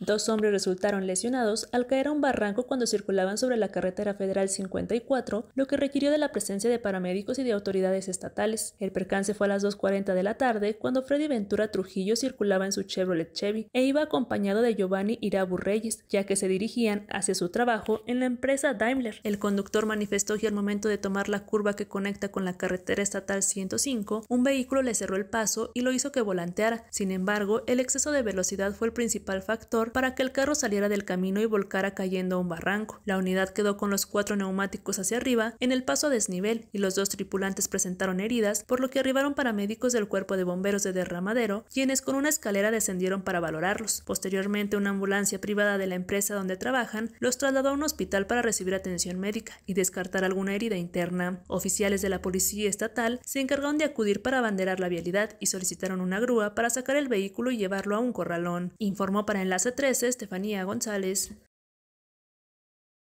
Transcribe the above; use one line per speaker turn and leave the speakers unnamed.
Dos hombres resultaron lesionados al caer a un barranco cuando circulaban sobre la carretera federal 54, lo que requirió de la presencia de paramédicos y de autoridades estatales. El percance fue a las 2.40 de la tarde cuando Freddy Ventura Trujillo circulaba en su Chevrolet Chevy e iba acompañado de Giovanni Irabu Reyes, ya que se dirigían hacia su trabajo en la empresa Daimler. El conductor manifestó que al momento de tomar la curva que conecta con la carretera estatal 105, un vehículo le cerró el paso y lo hizo que volanteara. Sin embargo, el exceso de velocidad fue el principal factor para que el carro saliera del camino y volcara cayendo a un barranco. La unidad quedó con los cuatro neumáticos hacia arriba en el paso a desnivel y los dos tripulantes presentaron heridas, por lo que arribaron paramédicos del cuerpo de bomberos de Derramadero, quienes con una escalera descendieron para valorarlos. Posteriormente, una ambulancia privada de la empresa donde trabajan los trasladó a un hospital para recibir atención médica y descartar alguna herida interna. Oficiales de la policía estatal se encargaron de acudir para abanderar la vialidad y solicitaron una grúa para sacar el vehículo y llevarlo a un corralón. Informó para Enlace 13, Estefanía González,